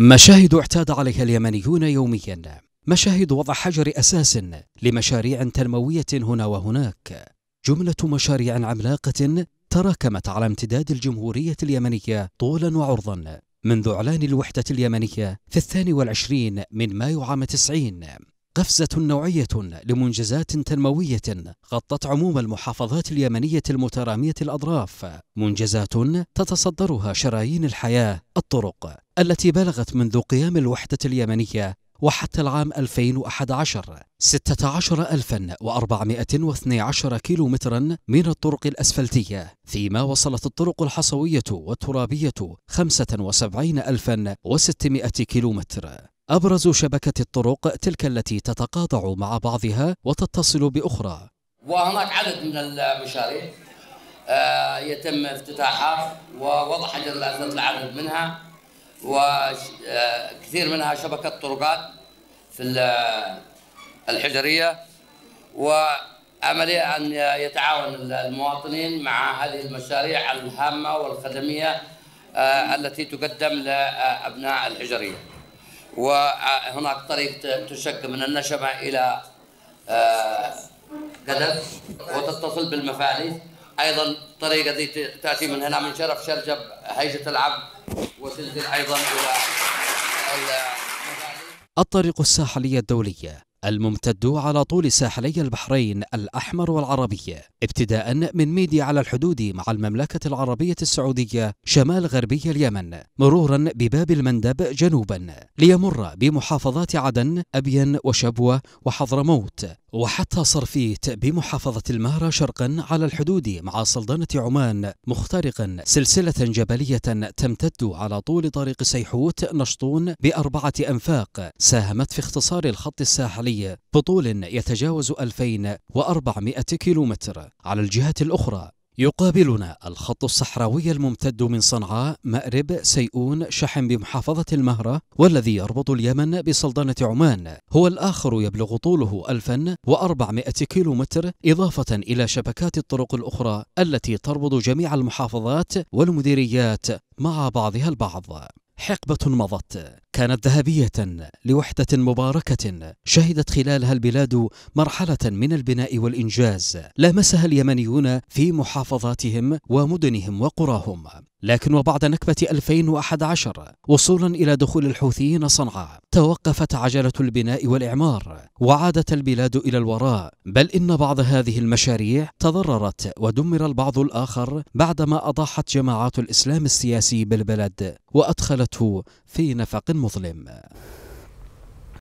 مشاهد اعتاد عليها اليمنيون يوميا مشاهد وضع حجر أساس لمشاريع تنموية هنا وهناك جملة مشاريع عملاقة تراكمت على امتداد الجمهورية اليمنية طولا وعرضا منذ إعلان الوحدة اليمنية في الثاني والعشرين من مايو عام 90 قفزة نوعية لمنجزات تنموية غطت عموم المحافظات اليمنية المترامية الأضراف منجزات تتصدرها شرايين الحياة الطرق التي بلغت منذ قيام الوحدة اليمنية وحتى العام 2011 16412 كيلومترا من الطرق الأسفلتية فيما وصلت الطرق الحصوية والترابية 75600 كيلومتر أبرز شبكة الطرق تلك التي تتقاطع مع بعضها وتتصل بأخرى وهناك عدد من المشاريع آه، يتم افتتاحها ووضع حجر الأسد لعدد منها وكثير آه، منها شبكة طرقات في آه، الحجرية وأملي أن يتعاون المواطنين مع هذه المشاريع الهامة والخدمية التي تقدم لأبناء الحجرية وهناك طريق تشك من النشبة إلى آه، قدس وتتصل بالمفاليس أيضا الطريقة دي تأتي من هنا من شرف شرجب هيجة العبد وتنزل أيضا إلى الطريق الساحلية الدولية الممتد على طول ساحلي البحرين الأحمر والعربي ابتداء من ميدي على الحدود مع المملكة العربية السعودية شمال غربي اليمن مرورا بباب المندب جنوبا ليمر بمحافظات عدن أبين وشبوة وحضرموت وحتى صرفيت بمحافظة المهرة شرقا على الحدود مع سلطنة عمان مخترقا سلسلة جبلية تمتد على طول طريق سيحوت نشطون بأربعة أنفاق ساهمت في اختصار الخط الساحلي الفصلي بطول يتجاوز 2400 كيلومتر على الجهة الأخرى يقابلنا الخط الصحراوي الممتد من صنعاء مأرب سيئون شحم بمحافظة المهرة والذي يربط اليمن بسلطنة عمان هو الآخر يبلغ طوله 1400 كيلومتر إضافة إلى شبكات الطرق الأخرى التي تربط جميع المحافظات والمديريات مع بعضها البعض حقبة مضت كانت ذهبية لوحدة مباركة شهدت خلالها البلاد مرحلة من البناء والإنجاز لامسها اليمنيون في محافظاتهم ومدنهم وقراهم لكن وبعد نكبة 2011 وصولا إلى دخول الحوثيين صنعاء توقفت عجلة البناء والإعمار وعادت البلاد إلى الوراء بل إن بعض هذه المشاريع تضررت ودمر البعض الآخر بعدما أضاحت جماعات الإسلام السياسي بالبلد وأدخلته في نفق مظلم